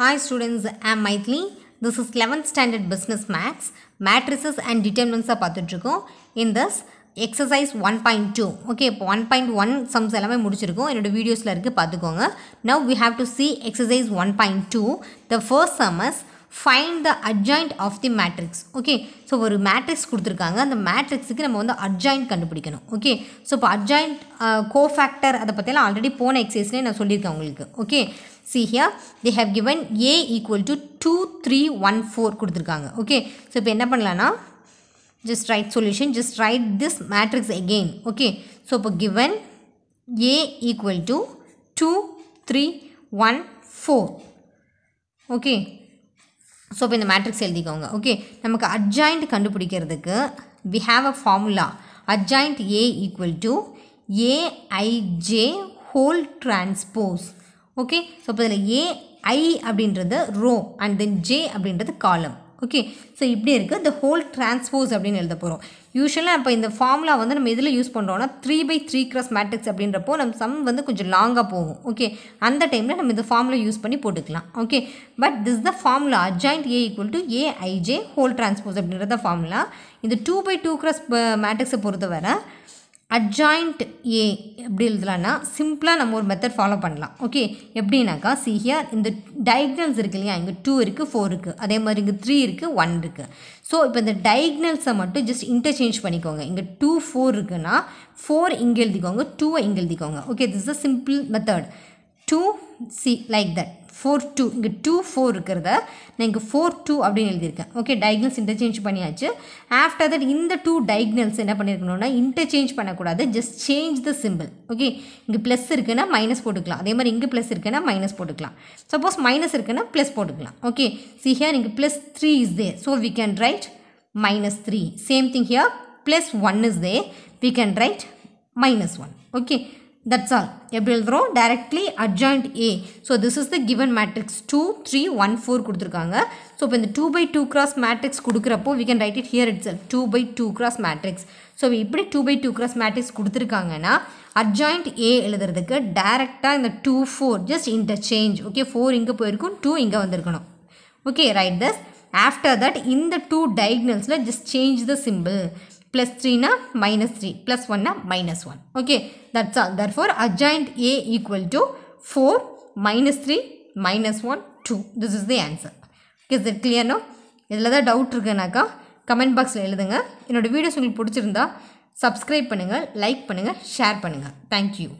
hi students I'm Maithili this is eleventh standard business maths maths, and and பார்த்துட்ருக்கோம் in this exercise one point two okay இப்போ one point one sums எல்லாமே முடிச்சிருக்கோம் என்னோடய வீடியோஸில் இருக்குது பார்த்துக்கோங்க now we have to see exercise one point two the first sums find the adjoint of the matrix okay so ஒரு matrix கொடுத்துருக்காங்க அந்த மேட்ரிக்ஸுக்கு நம்ம வந்து அட்ஜாயிண்ட் கண்டுபிடிக்கணும் ஓகே ஸோ இப்போ அட்ஜாயிண்ட் கோஃபேக்டர் uh, அதை பற்றியெல்லாம் ஆல்ரெடி போன எக்ஸசைஸ்லேயே நான் சொல்லியிருக்கேன் உங்களுக்கு okay see here they have given A equal to two three one four கொடுத்துருக்காங்க ஓகே ஸோ இப்போ என்ன பண்ணலான்னா just write solution just write this matrix again okay so இப்போ given A equal to two three one four okay so இப்போ இந்த matrix எழுதிக்கோங்க okay நமக்கு adjoint கண்டுபிடிக்கிறதுக்கு we have a formula adjoint A equal to AIJ whole transpose okay so இப்போ இதில் ஏ ஐ அப்படின்றது row and then J அப்படின்றது காலம் ஓகே ஸோ இப்படி இருக்குது த ஹோல் டிரான்ஸ்போஸ் அப்படின்னு எழுத போகிறோம் யூஸ்வலாக இப்போ இந்த ஃபார்முலா வந்து நம்ம எதில் யூஸ் பண்ணுறோம்னா three by three cross matrix அப்படின்றப்போ நம்ம சம் வந்து கொஞ்சம் லாங்காக போகும் ஓகே அந்த டைமில் நம்ம இந்த ஃபார்முலா யூஸ் பண்ணி போட்டுக்கலாம் okay but this the formula adjoint A equal to AIJ whole transpose அப்படின்றத ஃபார்முலா இந்த டூ பை டூ கிராஸ் மேட்ரிக்ஸை பொறுத்தவரை அட்ஜாயிண்ட் ஏ எப்படி எழுதலான்னா சிம்பிளாக நம்ம ஒரு மெத்தட் ஃபாலோ பண்ணலாம் ஓகே எப்படின்னாக்கா சிஹியார் இந்த டயக்னல்ஸ் இருக்குது இல்லையா இங்கே டூ இருக்குது ஃபோர் இருக்குது அதே மாதிரி இங்கே த்ரீ இருக்குது ஒன் இருக்குது ஸோ இப்போ இந்த டயக்னல்ஸை மட்டும் ஜஸ்ட் இன்டர்சேஞ்ச் பண்ணிக்கோங்க இங்கே டூ ஃபோர் இருக்குன்னா ஃபோர் இங்கே எழுதிக்கோங்க டூவை இங்கே எழுதிக்கோங்க okay this a simple method to see like that four two இங்கே டூ ஃபோர் இருக்கிறத நான் இங்கே ஃபோர் டூ அப்படின்னு எழுதியிருக்கேன் ஓகே டைக்னல்ஸ் இன்டர்சேஞ்ச் பண்ணியாச்சு ஆஃப்டர் தட் இந்த டூ டைக்னல்ஸ் என்ன பண்ணியிருக்கணும்னா இன்டர்சேஞ்ச் பண்ணக்கூடாது just change the simple okay இங்கே ப்ளஸ் இருக்குன்னா மைனஸ் போட்டுக்கலாம் அதே மாதிரி இங்கே ப்ளஸ் இருக்குன்னா மைனஸ் போட்டுக்கலாம் சப்போஸ் மைனஸ் இருக்குன்னா ப்ளஸ் போட்டுக்கலாம் ஓகே சி ஹியர் இங்கே plus three is there so we can write minus three same thing here plus one is there we can write minus one okay that's all எப்படி எழுதுகிறோம் directly adjoint A so this is the given matrix two three one four கொடுத்துருக்காங்க so இப்போ இந்த two by two cross matrix கொடுக்குறப்போ we can write it here it செல் two by two cross matrix so இப்படி two by two cross matrix கொடுத்துருக்காங்கன்னா adjoint A எழுதுறதுக்கு டேரெக்டாக இந்த two four just change okay four இங்கே போயிருக்கும் டூ இங்கே வந்திருக்கணும் okay right thus after that இந்த டூ டயக்னல்ஸில் just change the simple plus 3 na minus 3 plus 1 na minus 1 okay that's all therefore adjoint a equal to 4 minus 3 minus 1 2 this is the answer is it clear no இதில் தான் doubt இருக்குனாக்கா comment பாக்ஸில் எழுதுங்க என்னோடய videos உங்களுக்கு பிடிச்சிருந்தா subscribe பண்ணுங்கள் like பண்ணுங்கள் share பண்ணுங்கள் தேங்க்யூ